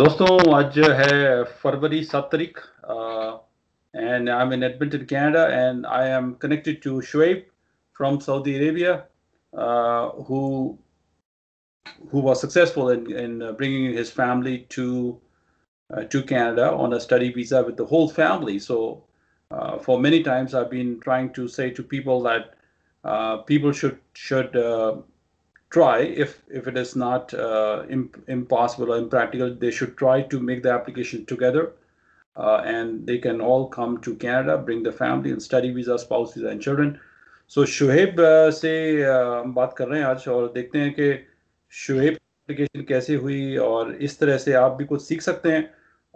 दोस्तों आज है फरवरी सात and I'm in Edmonton, Canada, and I am connected to Shoaib from Saudi Arabia, uh, who who was successful in, in uh, bringing his family to uh, to Canada on a study visa with the whole family. So, uh, for many times, I've been trying to say to people that uh, people should should try if if it is not uh, imp- impossible or impractical they should try to make the application together uh, and they can all come to canada bring the family and study visa spouse visa and children so शुहेब से हम baat kar rahe hain aaj और देखते हैं कि शुहेब application कैसे हुई और इस तरह से आप भी कुछ सीख सकते हैं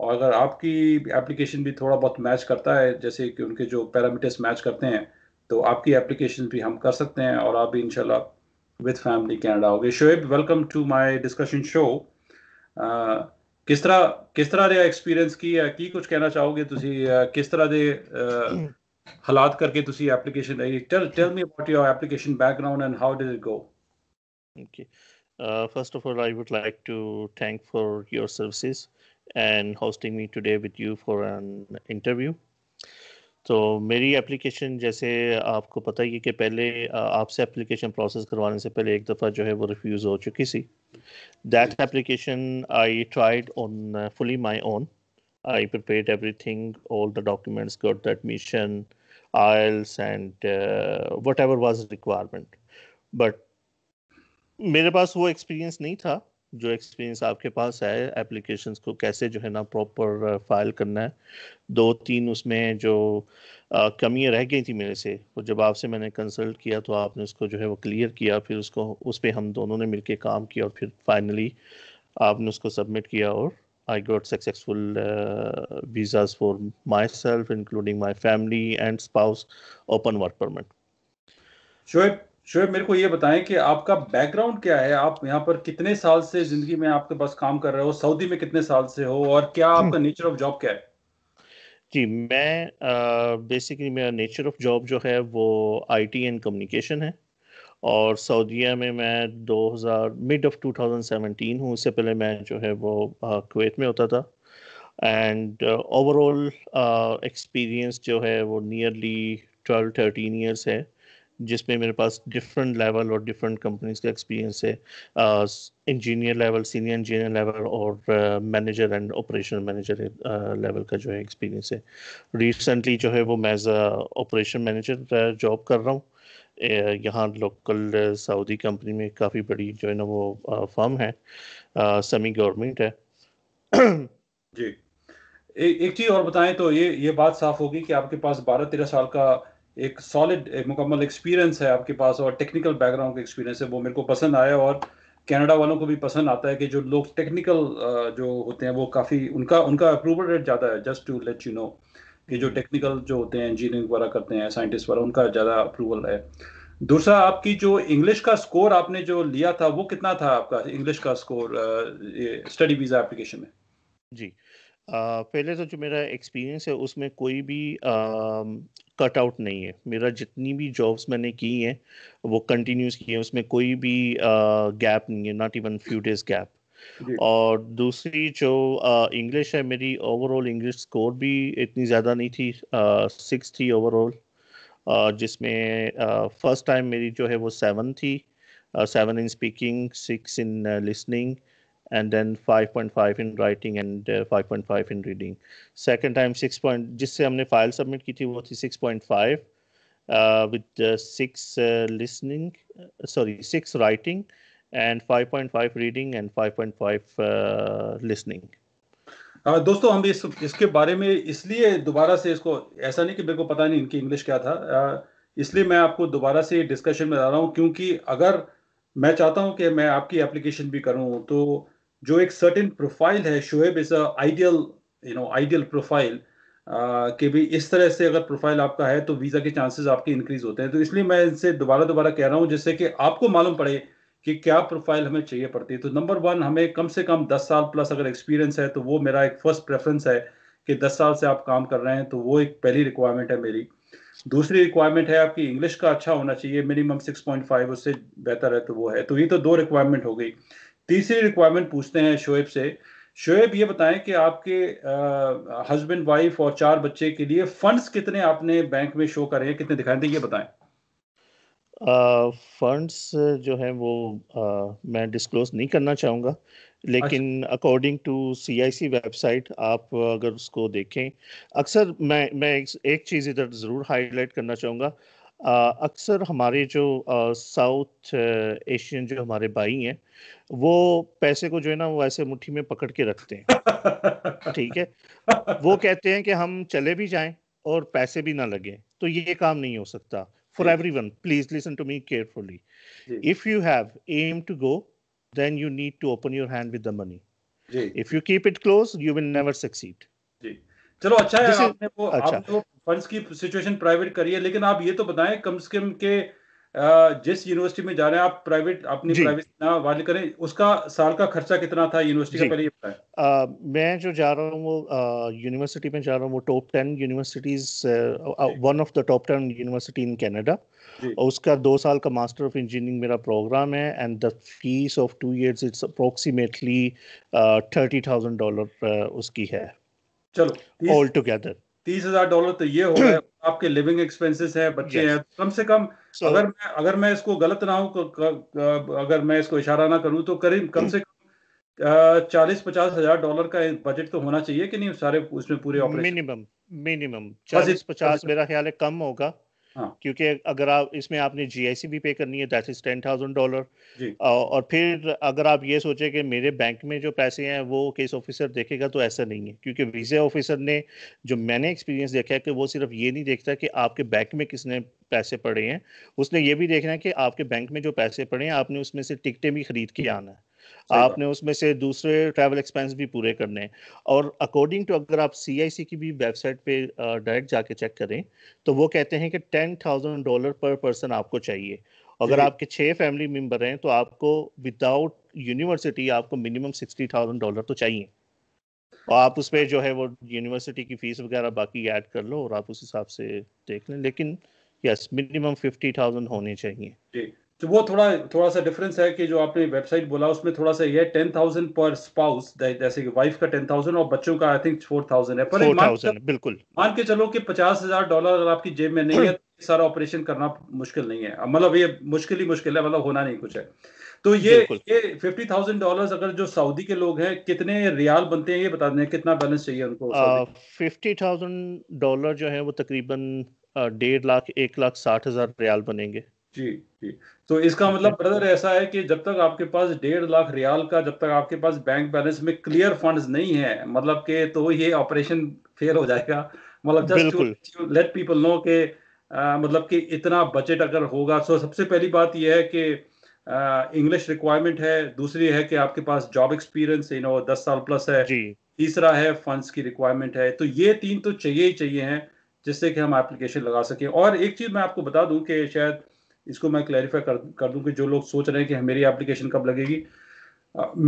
और अगर आपकी एप्लीकेशन भी थोड़ा बहुत मैच करता है जैसे कि उनके जो पैरामीटर्स मैच करते हैं तो आपकी एप्लीकेशन भी हम कर सकते हैं और आप भी इंशाल्लाह with Family Canada. Okay, Shoaib, welcome to my discussion show. Uh, किस तरह किस तरह ये experience की है uh, कि कुछ कहना चाहोगे तुसी uh, किस तरह दे हालात करके तुसी application I tell tell me about your application background and how did it go? Okay, first of all, I would like to thank for your services and hosting me today with you for an interview. तो मेरी application जैसे आपको पता ही है कि पहले आपसे application process करवाने से पहले एक दफ़ा जो है वो रिफ्यूज़ हो चुकी see that application I tried on fully my own I prepared everything all the documents got the admission aisles and whatever was requirement but मेरे पास वो एक्सपीरियंस नहीं था जो एक्सपीरियंस आपके पास है एप्लीकेशंस को कैसे जो है ना प्रॉपर फाइल uh, करना है दो तीन उसमें जो uh, कमियाँ रह गई थी मेरे से वो जब आपसे मैंने कंसल्ट किया तो आपने उसको जो है वो क्लियर किया फिर उसको उस पर हम दोनों ने मिलकर काम किया और फिर फाइनली आपने उसको सबमिट किया और I got successful uh, visas for myself, including my family and spouse, open work permit. Sure. Shoaib मेरे को ये बताएं कि आपका बैकग्राउंड क्या है आप यहाँ पर कितने साल से जिंदगी में आपके पास काम कर रहे हो सऊदी में कितने साल से हो और क्या हम्म। आपका नेचर ऑफ जॉब क्या है जी मैं बेसिकली मेरा नेचर ऑफ जॉब जो है वो आईटी एंड कम्युनिकेशन है और सऊदीया में मैं 2000 मिड ऑफ 2017 हूँ उससे पहले मैं जो है वो कुवैत में होता था एंड ओवरऑल एक्सपीरियंस जो है वो नियरली 12 13 इयर्स है जिसमें मेरे पास डिफरेंट लेवल और डिफरेंट कंपनीज का एक्सपीरियंस है engineer level senior engineer level और manager and operation manager level का जो है एक्सपीरियंस है रिसेंटली जो है वो मैं एज ऑपरेशन मैनेजर जॉब कर रहा हूँ यहाँ लोकल सऊदी कंपनी में काफ़ी बड़ी जो है ना वो फर्म है सेमी गवर्नमेंट है जी ए, एक चीज़ और बताएं तो ये ये बात साफ होगी कि आपके पास बारह तेरह साल का एक सॉलिड मुकम्मल एक्सपीरियंस है आपके पास और टेक्निकल बैकग्राउंड का एक्सपीरियंस है वो मेरे को पसंद आया और कनाडा वालों को भी पसंद आता है कि जो लोग टेक्निकल जो होते हैं वो काफ़ी उनका उनका अप्रूवल रेट ज़्यादा है just to let you know कि जो टेक्निकल जो होते हैं इंजीनियरिंग वगैरह करते हैं साइंटिस्ट वगैरह उनका ज़्यादा अप्रूवल है दूसरा आपकी जो इंग्लिश का स्कोर आपने जो लिया था वो कितना था आपका इंग्लिश का स्कोर स्टडी वीज़ा एप्लीकेशन में जी आ, पहले तो जो मेरा एक्सपीरियंस है उसमें कोई भी कट आउट नहीं है मेरा जितनी भी जॉब्स मैंने की हैं वो कंटिन्यूस की है उसमें कोई भी गैप नहीं है not even few days gap और दूसरी जो इंग्लिश है मेरी ओवरऑल इंग्लिश स्कोर भी इतनी ज़्यादा नहीं थी सिक्स थी ओवरऑल जिसमें फर्स्ट टाइम मेरी जो है वो सेवन थी seven in speaking six in listening and then 5.5 in writing and uh, 5.5 in reading second time 6. Point जिससे हमने फाइल सबमिट की थी वो थी 6.5 with six listening sorry six writing and 5.5 reading and 5.5 listening दोस्तों हम इस इसके बारे में इसलिए दोबारा से इसको ऐसा नहीं कि मेरे को पता नहीं इनकी इंग्लिश क्या था uh, इसलिए मैं आपको दोबारा से डिस्कशन में ला रहा हूँ क्योंकि अगर मैं चाहता हूँ कि मैं आपकी एप्लीकेशन भी करूँ तो जो एक सर्टेन प्रोफाइल है Shoaib is a ideal you know ideal profile कि भी इस तरह से अगर प्रोफाइल आपका है तो वीज़ा के चांसेस आपके इंक्रीज होते हैं तो इसलिए मैं इनसे दोबारा दोबारा कह रहा हूँ जैसे कि आपको मालूम पड़े कि क्या प्रोफाइल हमें चाहिए पड़ती है तो नंबर वन हमें कम से कम दस साल प्लस अगर एक्सपीरियंस है तो वो मेरा एक फर्स्ट प्रेफरेंस है कि दस साल से आप काम कर रहे हैं तो वो एक पहली रिक्वायरमेंट है मेरी दूसरी रिक्वायरमेंट है आपकी इंग्लिश का अच्छा होना चाहिए मिनिमम फाइव उससे बेहतर है तो वो है तो ये तो दो रिक्वायरमेंट हो गई तीसरी रिक्वायरमेंट पूछते हैं शोएब से शोएब ये बताएं कि आपके हस्बैंड वाइफ और चार बच्चे के लिए फंड्स कितने आपने बैंक में शो करे हैं कितने दिखाए थे ये बताएं फंड्स uh, जो है वो uh, मैं डिस्क्लोज नहीं करना चाहूँगा लेकिन अकॉर्डिंग टू सीआईसी वेबसाइट आप अगर उसको देखें अक्सर मैं मैं एक, एक चीज़ इधर ज़रूर हाईलाइट करना चाहूँगा uh, अक्सर हमारे जो साउथ एशियन जो हमारे भाई हैं वो पैसे को जो है ना वो ऐसे मुट्ठी में पकड़ के रखते हैं ठीक है वो कहते हैं कि हम चले भी जाएं और पैसे भी ना लगे तो ये काम नहीं हो सकता for everyone please listen to me carefully if you have aim to go then you need to open your hand with the money if you keep it close you will never succeed चलो अच्छा है आपने वो अच्छा. आप तो funds की situation private करी है लेकिन आप ये तो बताएं कम से कम के जिस यूनिवर्सिटी में जा रहे हैं आप प्राइवेट अपनी प्राइवेट ना वाले करें उसका साल का खर्चा कितना था यूनिवर्सिटी का पहले ये बताएं मैं जो जा रहा हूँ वो यूनिवर्सिटी में जा रहा हूँ वो top ten universities one of the top ten university in Canada उसका दो साल का मास्टर ऑफ इंजीनियरिंग मेरा प्रोग्राम है and the fees of two years it's approximately thirty thousand dollar उसकी है चलो ऑल टुगेदर तीस हजार डॉलर तो ये हो गए आपके लिविंग एक्सपेंसेस है बच्चे yes. हैं कम से कम so, अगर मैं अगर मैं इसको गलत ना हूँ अगर मैं इसको इशारा ना करूँ तो करीब कम से कम चालीस पचास हजार डॉलर का बजट तो होना चाहिए कि नहीं सारे उसमें पूरे ऑपरेशन मिनिमम मिनिमम चालीस पचास मेरा ख्याल है कम होगा हाँ। क्योंकि अगर आप इसमें आपने जीआईसी भी पे करनी है that is ten thousand dollar और फिर अगर आप ये सोचे कि मेरे बैंक में जो पैसे हैं वो केस ऑफिसर देखेगा तो ऐसा नहीं है क्योंकि वीज़ा ऑफिसर ने जो मैंने एक्सपीरियंस देखा है कि वो सिर्फ ये नहीं देखता कि आपके बैंक में किसने पैसे पड़े हैं उसने ये भी देखना है कि आपके बैंक में जो पैसे पड़े हैं आपने उसमें से टिकटें भी खरीद के आना है आपने उसमें से दूसरे ट्रैवल एक्सपेंस भी पूरे करने हैं और अकॉर्डिंग टू अगर आप सी की भी वेबसाइट पे डायरेक्ट जाके चेक करें तो वो कहते हैं कि ten thousand dollar per person आपको चाहिए अगर आपके छः फैमिली मेम्बर हैं तो आपको विदाउट यूनिवर्सिटी आपको मिनिमम सिक्सटी थाउजेंड डॉलर तो चाहिए और आप उस पर जो है वो यूनिवर्सिटी की फीस वगैरह बाकी ऐड कर लो और आप उस हिसाब से देख लें लेकिन यस मिनिमम फिफ्टी थाउजेंड होने चाहिए तो वो थोड़ा थोड़ा सा डिफरेंस है कि जो आपने वेबसाइट बोला उसमें थोड़ा सा ये टेन थाउजेंड पर स्पाउस जैसे कि वाइफ का टेन थाउजेंड और बच्चों का आई थिंक फोर थाउजेंड है पर मान बिल्कुल मान के चलो कि पचास हजार डॉलर अगर आपकी जेब में नहीं है तो सारा ऑपरेशन करना मुश्किल नहीं है मतलब ये मुश्किल ही मुश्किल है मतलब होना नहीं कुछ है तो ये ये फिफ्टी थाउजेंड डॉलर अगर जो सऊदी के लोग हैं कितने रियाल बनते हैं ये बता दें कितना बैलेंस चाहिए उनको फिफ्टी थाउजेंड डॉलर जो है वो तकरीबन डेढ़ लाख एक लाख साठ हजार रियाल बनेंगे जी जी तो इसका मतलब ब्रदर ऐसा है कि जब तक आपके पास डेढ़ लाख रियाल का जब तक आपके पास बैंक बैलेंस में क्लियर फंड्स नहीं है मतलब के तो ये ऑपरेशन फेल हो जाएगा मतलब जस्ट लेट पीपल नो के आ, मतलब कि इतना बजट अगर होगा सो सबसे पहली बात यह है कि इंग्लिश रिक्वायरमेंट है दूसरी है कि आपके पास जॉब एक्सपीरियंस यू नो दस साल प्लस है तीसरा है फंड्स की रिक्वायरमेंट है तो ये तीन तो चाहिए ही चाहिए हैं जिससे कि हम एप्लीकेशन लगा सके और एक चीज मैं आपको बता दूं कि शायद इसको मैं क्लैरिफाई कर कर दूं कि जो लोग सोच रहे हैं कि मेरी एप्लीकेशन कब लगेगी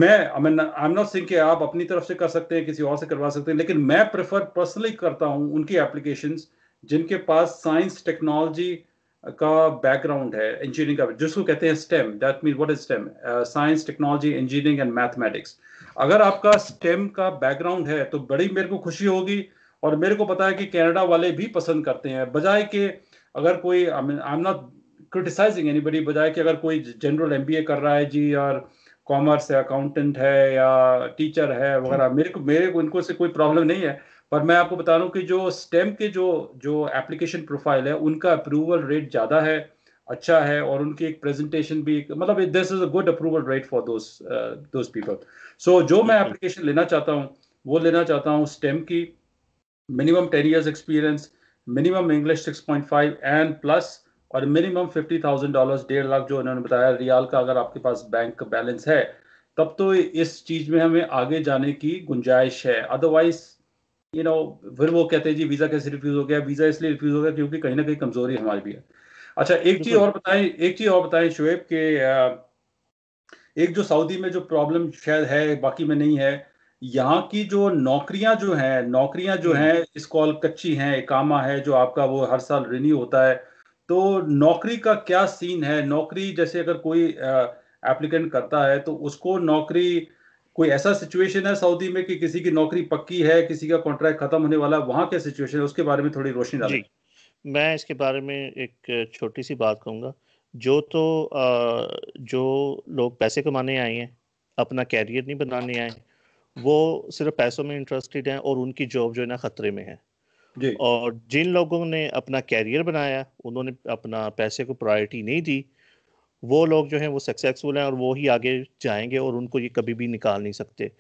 मैं I I am not saying कि आप अपनी तरफ से कर सकते हैं किसी और से करवा सकते हैं लेकिन मैं प्रेफर पर्सनली करता हूं उनकी एप्लीकेशन जिनके पास साइंस टेक्नोलॉजी का बैकग्राउंड है इंजीनियरिंग का जिसको कहते हैं STEM that mean what is STEM science technology engineering and mathematics अगर आपका स्टेम का बैकग्राउंड है तो बड़ी मेरे को खुशी होगी और मेरे को पता है कि कनाडा वाले भी पसंद करते हैं बजाय के अगर कोई I am not criticising anybody बजाय कि अगर कोई जनरल एमबीए कर रहा है जी और कॉमर्स है अकाउंटेंट है या टीचर है वगैरह मेरे को मेरे को इनको से कोई प्रॉब्लम नहीं है पर मैं आपको बता रहा हूँ कि जो स्टेम के जो जो एप्लीकेशन प्रोफाइल है उनका अप्रूवल रेट ज़्यादा है अच्छा है और उनकी एक प्रेजेंटेशन भी मतलब this is a good approval rate for those people so जो मैं एप्लीकेशन लेना चाहता हूँ वो लेना चाहता हूँ स्टेम की minimum ten years experience minimum English six point five and plus और मिनिमम फिफ्टी थाउजेंड डॉलर डेढ़ लाख जो इन्होंने बताया रियाल का अगर आपके पास बैंक बैलेंस है तब तो इस चीज में हमें आगे जाने की गुंजाइश है अदरवाइज यू नो फिर वो कहते हैं जी वीजा कैसे रिफ्यूज हो गया वीजा इसलिए रिफ्यूज हो गया क्योंकि कहीं ना कहीं कमजोरी हमारी भी है अच्छा एक चीज और बताएं एक चीज और बताएं शुएब के एक जो सऊदी में जो प्रॉब्लम शायद है बाकी में नहीं है यहाँ की जो नौकरियां जो हैं नौकरियां जो हम्म। हैं इस कॉल कच्ची हैं एकामा है जो आपका वो हर साल रिन्यू होता है तो नौकरी का क्या सीन है नौकरी जैसे अगर कोई एप्लीकेंट करता है तो उसको नौकरी कोई ऐसा सिचुएशन है सऊदी में कि किसी की नौकरी पक्की है किसी का कॉन्ट्रैक्ट खत्म होने वाला है वहाँ क्या सिचुएशन है उसके बारे में थोड़ी रोशनी डाली मैं इसके बारे में एक छोटी सी बात कहूँगा जो तो जो लोग पैसे कमाने आए हैं अपना कैरियर नहीं बनाने आए वो सिर्फ पैसों में इंटरेस्टेड हैं और उनकी जॉब जो है ना ख़तरे में है और जिन लोगों ने अपना कैरियर बनाया उन्होंने अपना पैसे को प्रायोरिटी नहीं दी वो लोग जो हैं वो सक्सेसफुल हैं और वो ही आगे जाएंगे और उनको ये कभी भी निकाल नहीं सकते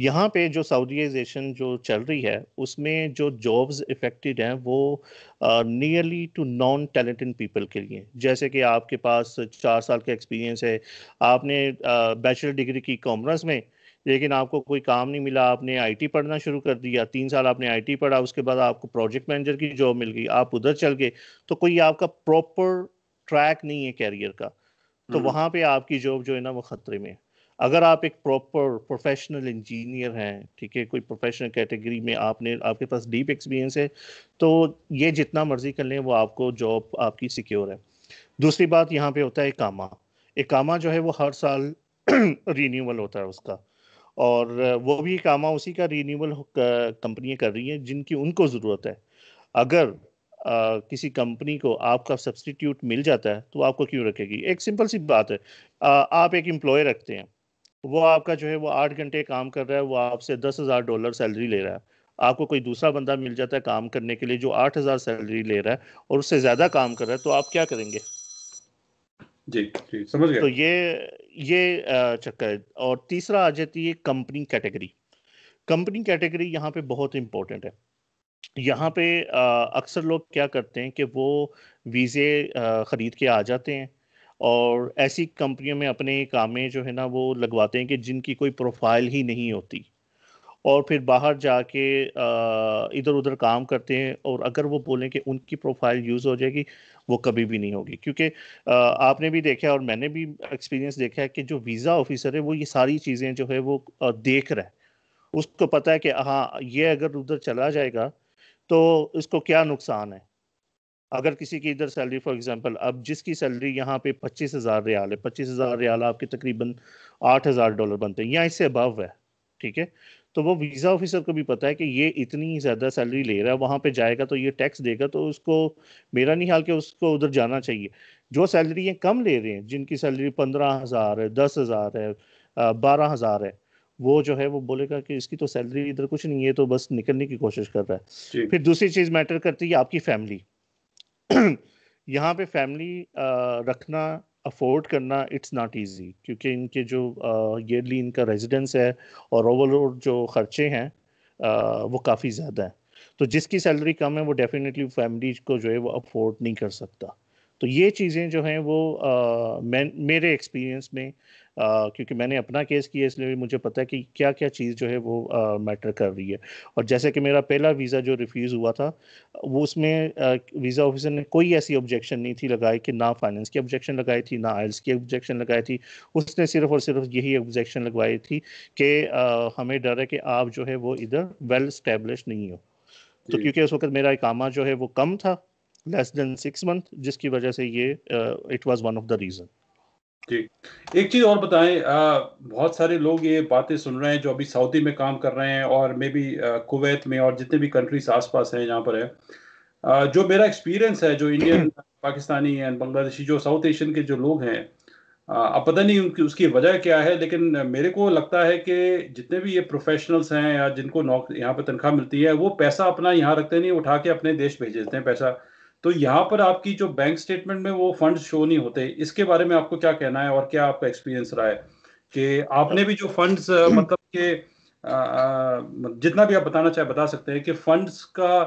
यहाँ पे जो सऊदीज़ेशन जो चल रही है उसमें जो जॉब्स इफेक्टेड हैं वो nearly to non talented people के लिए जैसे कि आपके पास चार साल का एक्सपीरियंस है आपने बैचलर डिग्री की कॉमर्स में लेकिन आपको कोई काम नहीं मिला आपने आईटी पढ़ना शुरू कर दिया तीन साल आपने आईटी पढ़ा उसके बाद आपको प्रोजेक्ट मैनेजर की जॉब मिल गई आप उधर चल गए तो कोई आपका प्रॉपर ट्रैक नहीं है कैरियर का तो हम्म। वहाँ पे आपकी जॉब जो है ना वो खतरे में अगर आप एक प्रॉपर प्रोफेशनल इंजीनियर हैं ठीक है कोई प्रोफेशनल कैटेगरी में आपने आपके पास डीप एक्सपीरियंस है तो ये जितना मर्जी कर लें वो आपको जॉब आपकी सिक्योर है दूसरी बात यहाँ पे होता है एक कामा जो है वो हर साल रीन्यूअल होता है उसका और वो भी कामा उसी का रीनीबल कंपनियाँ कर रही हैं जिनकी उनको ज़रूरत है अगर आ, किसी कंपनी को आपका सब्सटीट्यूट मिल जाता है तो आपको क्यों रखेगी एक सिंपल सी बात है आ, आप एक एम्प्लॉय रखते हैं वो आपका जो है वो आठ घंटे काम कर रहा है वो आपसे दस हज़ार डॉलर सैलरी ले रहा है आपको कोई दूसरा बंदा मिल जाता है काम करने के लिए जो आठ हज़ार सैलरी ले रहा है और उससे ज़्यादा काम कर रहा है तो आप क्या करेंगे जी जी समझ गया तो ये ये चक्कर है और तीसरा आ जाती है कंपनी कैटेगरी कंपनी कैटेगरी यहाँ पे बहुत इम्पोर्टेंट है यहाँ पे अक्सर लोग क्या करते हैं कि वो वीज़े ख़रीद के आ जाते हैं और ऐसी कंपनियों में अपने कामें जो है ना वो लगवाते हैं कि जिनकी कोई प्रोफाइल ही नहीं होती और फिर बाहर जाके इधर उधर काम करते हैं और अगर वो बोलें कि उनकी प्रोफाइल यूज़ हो जाएगी वो कभी भी नहीं होगी क्योंकि आपने भी देखा और मैंने भी एक्सपीरियंस देखा है कि जो वीज़ा ऑफिसर है वो ये सारी चीज़ें जो है वो देख रहा है उसको पता है कि हाँ ये अगर उधर चला जाएगा तो इसको क्या नुकसान है अगर किसी की इधर सैलरी फॉर एग्जांपल अब जिसकी सैलरी यहाँ पे पच्चीस हज़ार रियाल है पच्चीस हज़ार रियाल आपके तकरीबन आठ हज़ार डॉलर बनते हैं या इससे अबव है ठीक है तो वो वीज़ा ऑफिसर को भी पता है कि ये इतनी ज़्यादा सैलरी ले रहा है वहाँ पे जाएगा तो ये टैक्स देगा तो उसको मेरा नहीं ख्याल कि उसको उधर जाना चाहिए जो सैलरी कम ले रहे हैं जिनकी सैलरी पंद्रह हज़ार है दस हज़ार है बारह हज़ार है वो जो है वो बोलेगा कि इसकी तो सैलरी इधर कुछ नहीं है तो बस निकलने की कोशिश कर रहा है फिर दूसरी चीज़ मैटर करती है आपकी फैमिली यहाँ पे फैमिली रखना अफोर्ड करना इट्स नॉट इजी क्योंकि इनके जो ईयरली इनका रेजिडेंस है और ओवरऑल जो खर्चे हैं वो काफ़ी ज़्यादा हैं तो जिसकी सैलरी कम है वो डेफिनेटली फैमिली को जो है वो अफोर्ड नहीं कर सकता तो ये चीज़ें जो हैं वो मैं मेरे एक्सपीरियंस में क्योंकि मैंने अपना केस किया इसलिए मुझे पता है कि क्या क्या चीज़ जो है वो मैटर कर रही है और जैसे कि मेरा पहला वीज़ा जो रिफ्यूज़ हुआ था वो उसमें वीज़ा ऑफिसर ने कोई ऐसी ऑब्जेक्शन नहीं थी लगाई कि ना फाइनेंस की ऑब्जेक्शन लगाई थी ना आयल्स की ऑब्जेक्शन लगाई थी उसने सिर्फ और सिर्फ यही ऑब्जेक्शन लगवाई थी कि हमें डर है कि आप जो है वो इधर वेल स्टेब्लिश नहीं हो तो क्योंकि उस वक्त मेरा इकामा जो है वो कम था लेस देन सिक्स मंथ जिसकी वजह से ये it was one of the reason जी एक चीज और बताएं आ, बहुत सारे लोग ये बातें सुन रहे हैं जो अभी सऊदी में काम कर रहे हैं और मे बी कुवैत में और जितने भी कंट्रीज आसपास हैं यहाँ पर है आ, जो मेरा एक्सपीरियंस है जो इंडियन पाकिस्तानी एंड बांग्लादेशी जो साउथ एशियन के जो लोग हैं अब पता नहीं उनकी उसकी वजह क्या है लेकिन मेरे को लगता है कि जितने भी ये प्रोफेशनल्स हैं या जिनको नौकरी यहाँ पर तनख्वाह मिलती है वो पैसा अपना यहाँ रखते नहीं उठा के अपने देश भेज देते हैं पैसा तो यहाँ पर आपकी जो बैंक स्टेटमेंट में वो फंड शो नहीं होते इसके बारे में आपको क्या कहना है और क्या आपका एक्सपीरियंस रहा है कि आपने भी जो फंड्स मतलब के जितना भी आप बताना चाहे बता सकते हैं कि फंड्स का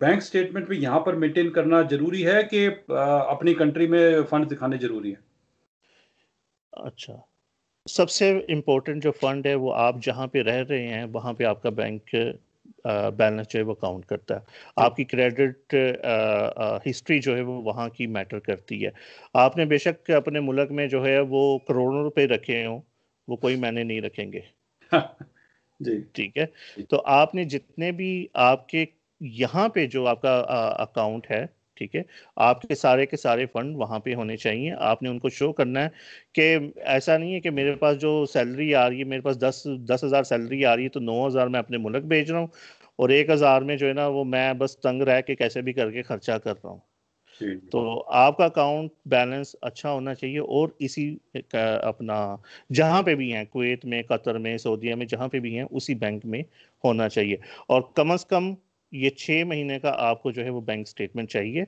बैंक स्टेटमेंट भी यहाँ पर मेंटेन करना जरूरी है कि अपनी कंट्री में फंड दिखाने जरूरी है अच्छा सबसे इम्पोर्टेंट जो फंड है वो आप जहाँ पे रह रहे हैं वहाँ पे आपका बैंक बैलेंस जो है वो काउंट करता है आपकी क्रेडिट हिस्ट्री जो है वो वहाँ की मैटर करती है आपने बेशक अपने मुल्क में जो है वो करोड़ों रुपए रखे हों वो कोई मैंने नहीं रखेंगे जी ठीक है तो आपने जितने भी आपके यहाँ पे जो आपका अकाउंट है ठीक है आपके सारे के सारे फंड वहाँ पे होने चाहिए आपने उनको शो करना है कि ऐसा नहीं है कि मेरे पास जो सैलरी आ रही है मेरे पास दस दस हज़ार सैलरी आ रही है तो नौ हज़ार मैं अपने मुल्क भेज रहा हूँ और एक हज़ार में जो है ना वो मैं बस तंग रह के कैसे भी करके खर्चा कर रहा हूँ तो आपका अकाउंट बैलेंस अच्छा होना चाहिए और इसी अपना जहाँ पे भी हैं कुवैत में कतर में सऊदीया में जहाँ पे भी हैं उसी बैंक में होना चाहिए और कम से कम ये छः महीने का आपको जो है वो बैंक स्टेटमेंट चाहिए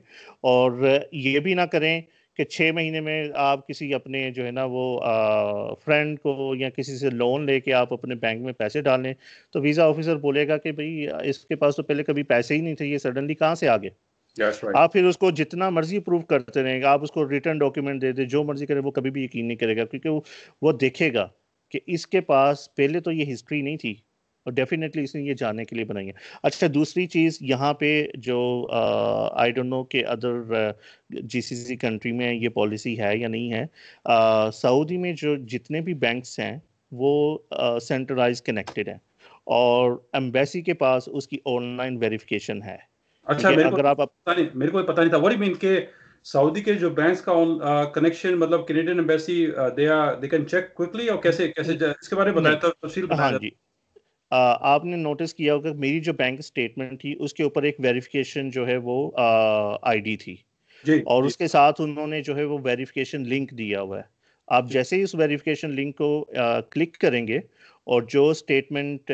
और ये भी ना करें कि छः महीने में आप किसी अपने जो है ना वो फ्रेंड को या किसी से लोन लेके आप अपने बैंक में पैसे डालें तो वीज़ा ऑफिसर बोलेगा कि भाई इसके पास तो पहले कभी पैसे ही नहीं थे ये सडनली कहाँ से आ गए right. आप फिर उसको जितना मर्जी प्रूव करते रहेंगे आप उसको रिटर्न डॉक्यूमेंट दे दे जो मर्जी करे वो कभी भी यकीन नहीं करेगा क्योंकि वो, वो देखेगा कि इसके पास पहले तो ये हिस्ट्री नहीं थी और डेफिनेटली इसने ये जानने के लिए बनाई है अच्छा दूसरी चीज़ यहाँ पे जो आई डोंट नो के अदर जीसीसी कंट्री में ये पॉलिसी है या नहीं है सऊदी में जो जितने भी बैंक्स हैं वो सेंट्रलाइज कनेक्टेड हैं और एम्बेसी के पास उसकी ऑनलाइन वेरिफिकेशन है अच्छा मेरे अगर को आप पता नहीं मेरे को पता नहीं था व्हाट मीन के सऊदी के जो बैंक्स का कनेक्शन मतलब Canadian embassy they are they can check quickly और कैसे कैसे इसके बारे में बताया था तफसील बताया हाँ जी आपने नोटिस किया होगा मेरी जो बैंक स्टेटमेंट थी उसके ऊपर एक वेरिफिकेशन जो है वो आईडी थी जी, और जी. उसके साथ उन्होंने जो है वो वेरिफिकेशन लिंक दिया हुआ है आप जैसे ही उस वेरिफिकेशन लिंक को क्लिक करेंगे और जो statement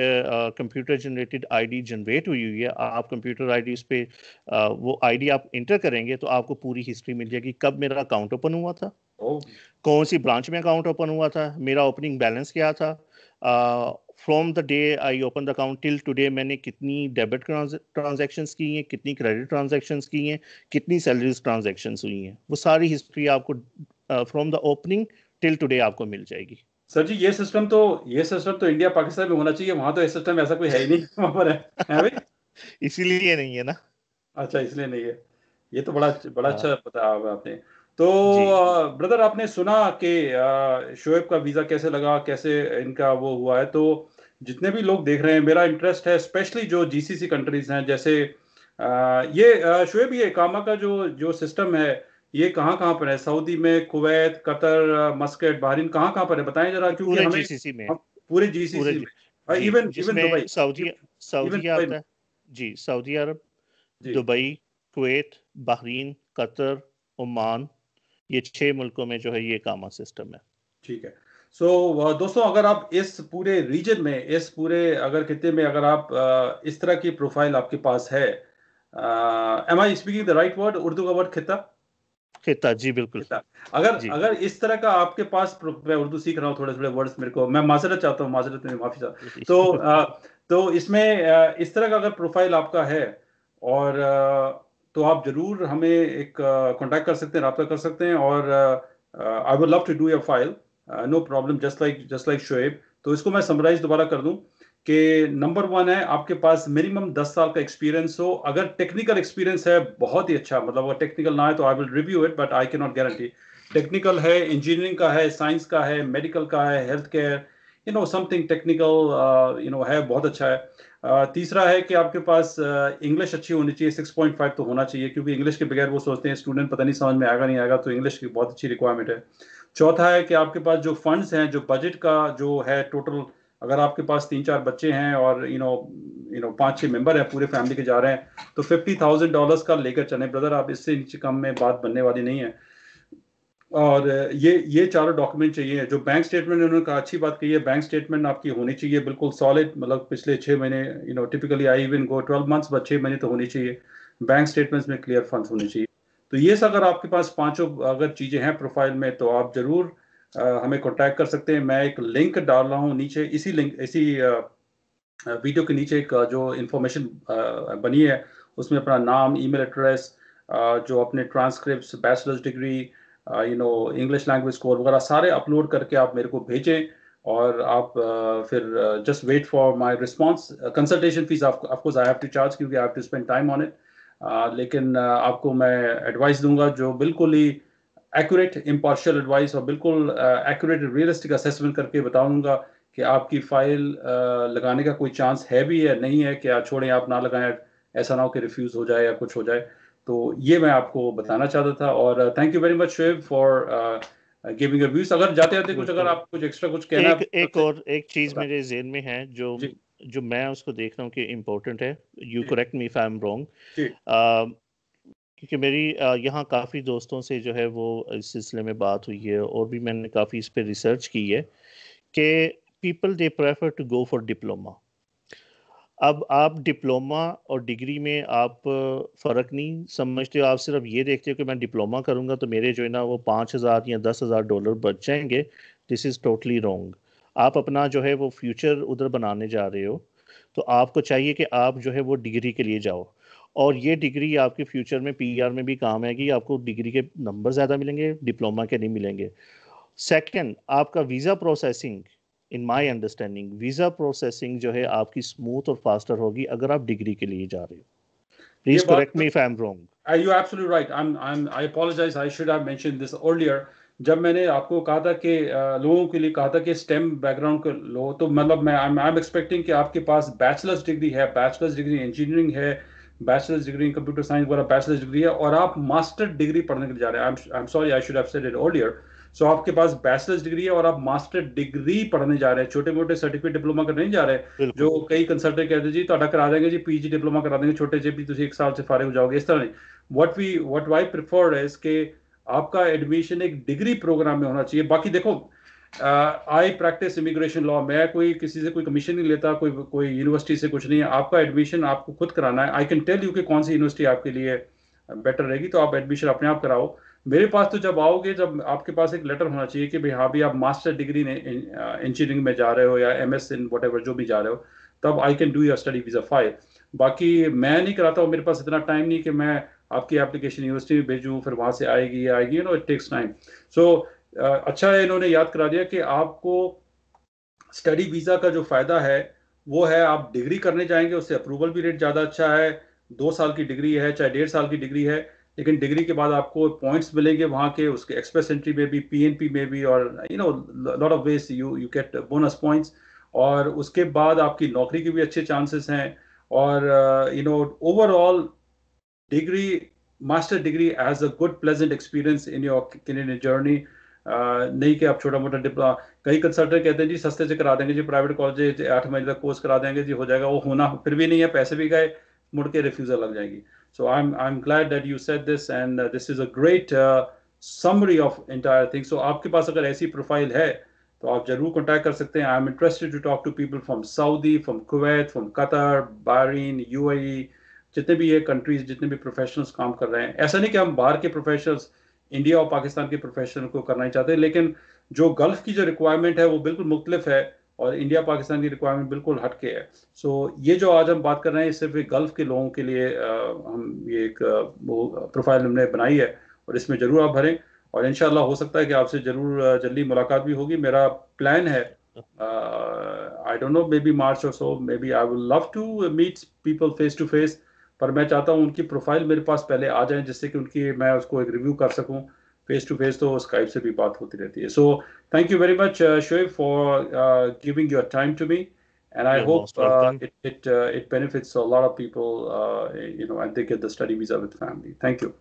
computer generated ID generate हुई हुई है आप कंप्यूटर आईडी उस पर वो आईडी आप इंटर करेंगे तो आपको पूरी हिस्ट्री मिल जाएगी कब मेरा अकाउंट ओपन हुआ था oh. कौन सी ब्रांच में अकाउंट ओपन हुआ था मेरा ओपनिंग बैलेंस क्या था from the day I open the account till today मैंने कितनी डेबिट ट्रांजेक्शन की हैं कितनी क्रेडिट ट्रांजेक्शन की हैं कितनी सैलरीज ट्रांजेक्शन हुई हैं वो सारी हिस्ट्री आपको from the opening till today आपको मिल जाएगी सर जी ये सिस्टम तो ये सिस्टम तो इंडिया पाकिस्तान में होना चाहिए वहां तो ये सिस्टम ऐसा कोई है ही नहीं वहां पर है, है इसीलिए नहीं है ना अच्छा इसलिए नहीं है ये तो बड़ा बड़ा हाँ। अच्छा बताया आपने तो ब्रदर आपने सुना कि शोएब का वीजा कैसे लगा कैसे इनका वो हुआ है तो जितने भी लोग देख रहे हैं मेरा इंटरेस्ट है स्पेशली जो जीसीसी कंट्रीज हैं जैसे ये शोएब ये कामा का जो जो सिस्टम है ये कहाँ कहाँ पर है सऊदी में कुवैत कतर मस्कट बहरीन कहाँ कहाँ पर है बताएं जरा क्योंकि पूरे जीसीसी में पूरे जीसीसी में इवन सऊदी सऊदी अरब जी सऊदी अरब Dubai Kuwait Bahrain Qatar Oman ये छह मुल्कों में जो है ये कामा सिस्टम है ठीक है सो so, दोस्तों अगर आप इस पूरे रीजन में इस पूरे अगर खत्े में अगर आप इस तरह की प्रोफाइल आपके पास है am I speaking the right word Urdu का वर्ड खिता खिता जी बिल्कुल खिता अगर जी. अगर इस तरह का आपके पास मैं उर्दू सीख रहा हूँ थोड़े थोड़े वर्ड्स मेरे को मैं माजरत चाहता हूँ माजरत में माफी चाहता हूँ तो तो इसमें इस तरह का अगर प्रोफाइल आपका है और तो आप जरूर हमें एक कॉन्टैक्ट कर सकते हैं रबा कर सकते हैं और I would love to do your file no problem just like just like Shoaib तो इसको मैं समराइज दोबारा कर दूं कि नंबर वन है आपके पास मिनिमम दस साल का एक्सपीरियंस हो अगर टेक्निकल एक्सपीरियंस है बहुत ही अच्छा मतलब अगर टेक्निकल ना तो है तो I will review it but I can not guarantee technical है इंजीनियरिंग का है साइंस का है मेडिकल का है health care you know something technical you know है बहुत अच्छा है Uh, तीसरा है कि आपके पास इंग्लिश uh, अच्छी होनी चाहिए 6.5 तो होना चाहिए क्योंकि इंग्लिश के बगैर वो सोचते हैं स्टूडेंट पता नहीं समझ में आएगा नहीं आएगा तो इंग्लिश की बहुत अच्छी रिक्वायरमेंट है चौथा है कि आपके पास जो फंड्स हैं जो बजट का जो है टोटल अगर आपके पास तीन चार बच्चे हैं और यू नो यू नो पांच छह मेंबर हैं पूरे फैमिली के जा रहे हैं तो फिफ्टी थाउजेंड डॉलर्स का लेकर चले ब्रदर आप इससे नीचे कम में बात बनने वाली नहीं है और ये ये चारों डॉक्यूमेंट चाहिए जो बैंक स्टेटमेंट उन्होंने कहा अच्छी बात कही है बैंक स्टेटमेंट आपकी होनी चाहिए बिल्कुल सॉलिड मतलब पिछले छः महीने you know typically I even go twelve months but छः महीने तो होनी चाहिए बैंक स्टेटमेंट्स में क्लियर फंड्स होने चाहिए तो ये सब अगर आपके पास पांचों अगर चीज़ें हैं प्रोफाइल में तो आप ज़रूर हमें कॉन्टैक्ट कर सकते हैं मैं एक लिंक डाल रहा हूँ नीचे इसी लिंक इसी वीडियो के नीचे एक जो इन्फॉर्मेशन बनी है उसमें अपना नाम ईमेल एड्रेस जो अपने transcript bachelors degree you know English language score वगैरह सारे अपलोड करके आप मेरे को भेजें और आप फिर just wait for my response consultation fees of course I have to charge क्योंकि I have to spend time on it लेकिन uh, आपको मैं एडवाइस दूंगा जो बिल्कुल ही एक्यूरेट इम्पार्शल एडवाइस और बिल्कुल एक्यूरेट रियलिस्टिक असेसमेंट करके बताऊंगा कि आपकी फाइल uh, लगाने का कोई चांस है भी है नहीं है कि छोड़ें आप ना लगाएं ऐसा ना हो कि रिफ्यूज़ हो जाए या कुछ हो जाए तो ये मैं आपको बताना चाहता था और thank you very much Shoaib for giving views अगर जाते जाते कुछ अगर आप कुछ एक्स्ट्रा कुछ कहना एक, एक और एक चीज मेरे जेन में है जो जो मैं उसको देख रहा हूँ कि इम्पोर्टेंट है you correct me if I am wrong क्योंकि मेरी यहाँ काफ़ी दोस्तों से जो है वो इस सिलसिले में बात हुई है और भी मैंने काफ़ी इस पर रिसर्च की है कि people they prefer to go for diploma अब आप डिप्लोमा और डिग्री में आप फ़र्क नहीं समझते हो आप सिर्फ ये देखते हो कि मैं डिप्लोमा करूँगा तो मेरे जो है ना वो पाँच हज़ार या दस हज़ार डॉलर बच जाएंगे दिस इज़ टोटली रॉन्ग आप अपना जो है वो फ्यूचर उधर बनाने जा रहे हो तो आपको चाहिए कि आप जो है वो डिग्री के लिए जाओ और ये डिग्री आपके फ्यूचर में पी में भी काम आएगी आपको डिग्री के नंबर ज़्यादा मिलेंगे डिप्लोमा के नहीं मिलेंगे सेकेंड आपका visa processing in my understanding visa processing जो है आपकी स्मूथ और फास्टर होगी अगर आप डिग्री के लिए जा रहे हो please correct me Please correct me तो- if you absolutely right I am I am I apologise I should have mention this earlier जब मैंने आपको कहा था कि uh, लोगों के लिए कहा था कि स्टेम बैकग्राउंड के लो तो मतलब मैं आई एम एक्सपेक्टिंग कि आपके पास बैचलर्स डिग्री है बैचलर्स डिग्री इंजीनियरिंग है bachelors degree in computer science वगैरह बैचलर्स डिग्री है और आप मास्टर डिग्री पढ़ने के लिए जा रहे हैं I am sorry I should have said it earlier so आपके पास बैचलर्स डिग्री है और आप मास्टर डिग्री पढ़ने जा रहे हैं छोटे मोटे सर्टिफिकेट डिप्लोमा करने नहीं जा रहे हैं जो कई कंसल्टेंट कहते जी ਤੁਹਾਡਾ तो करा देंगे जी पीजी डिप्लोमा करा देंगे छोटे ਜਿਹੇ भी एक साल से फारे हो जाओगे इस तरह नहीं what we what why prefer is के आपका एडमिशन एक डिग्री प्रोग्राम में होना चाहिए बाकी देखो आई प्रैक्टिस इमिग्रेशन लॉ मैं कोई किसी से कोई कमीशन नहीं लेता कोई कोई यूनिवर्सिटी से कुछ नहीं है आपका एडमिशन आपको खुद कराना है आई कैन टेल यू कि कौन सी यूनिवर्सिटी आपके लिए बेटर रहेगी तो आप एडमिशन अपने आप कराओ मेरे पास तो जब आओगे जब आपके पास एक लेटर होना चाहिए कि भाई हाँ भी आप मास्टर डिग्री ने इंजीनियरिंग में जा रहे हो या एम एस इन वट जो भी जा रहे हो तब I can do your study visa file बाकी मैं नहीं कराता हूँ मेरे पास इतना टाइम नहीं कि मैं आपकी एप्लीकेशन यूनिवर्सिटी में भेजूँ फिर वहाँ से आएगी आएगी you know it takes time so अच्छा है इन्होंने याद करा दिया कि आपको स्टडी वीज़ा का जो फ़ायदा है वो है आप डिग्री करने जाएंगे उससे अप्रूवल भी रेट ज़्यादा अच्छा है दो साल की डिग्री है चाहे डेढ़ साल की डिग्री है लेकिन डिग्री के बाद आपको पॉइंट्स मिलेंगे वहाँ के उसके एक्सप्रेस एंट्री में भी पीएनपी में भी और you know lot of waste you you get bonus points और उसके बाद आपकी नौकरी के भी अच्छे चांसेस हैं और you know overall degree master degree as a good pleasant experience in your in journey नहीं कि आप छोटा मोटा डिप्लोमा कई कंसल्टेंट कहते हैं जी सस्ते से करा देंगे जी प्राइवेट कॉलेज आठ महीने तक कोर्स करा देंगे जी हो जाएगा वो होना फिर भी नहीं है पैसे भी गए मुड़ के रिफ्यूजल लग जाएगी So I'm I'm glad that you said this, and uh, this is a great uh, summary of entire thing. So aapke paas agar aisi profile hai to aap zarur contact kar sakte hain i am interested to talk to people from Saudi, from Kuwait, from Qatar, Bahrain, UAE, jitne bhi ye countries, jitne bhi professionals kaam kar rahe hain aisa nahi ki hum bahar ke professionals india aur pakistan ke professional ko karna chahte hain lekin jo gulf ki jo requirement hai wo bilkul mukhtalif hai और India Pakistan की requirement बिल्कुल हटके है सो so, ये जो आज हम बात कर रहे हैं सिर्फ एक गल्फ के लोगों के लिए आ, हम ये एक प्रोफाइल हमने बनाई है और इसमें ज़रूर आप भरें और इन हो सकता है कि आपसे ज़रूर जल्दी मुलाकात भी होगी मेरा प्लान है I don't know maybe March और so maybe I would love to meet people face to face पर मैं चाहता हूँ उनकी प्रोफाइल मेरे पास पहले आ जाए जिससे कि उनकी मैं उसको एक रिव्यू कर सकूँ फेस टू फेस तो स्काइप से भी बात होती रहती है सो so, Thank you very much, uh, Shoaib, for uh, giving your time to me. And I You're hope uh, it it, uh, it benefits a lot of people, uh, you know, and they get the study visa with family. Thank you.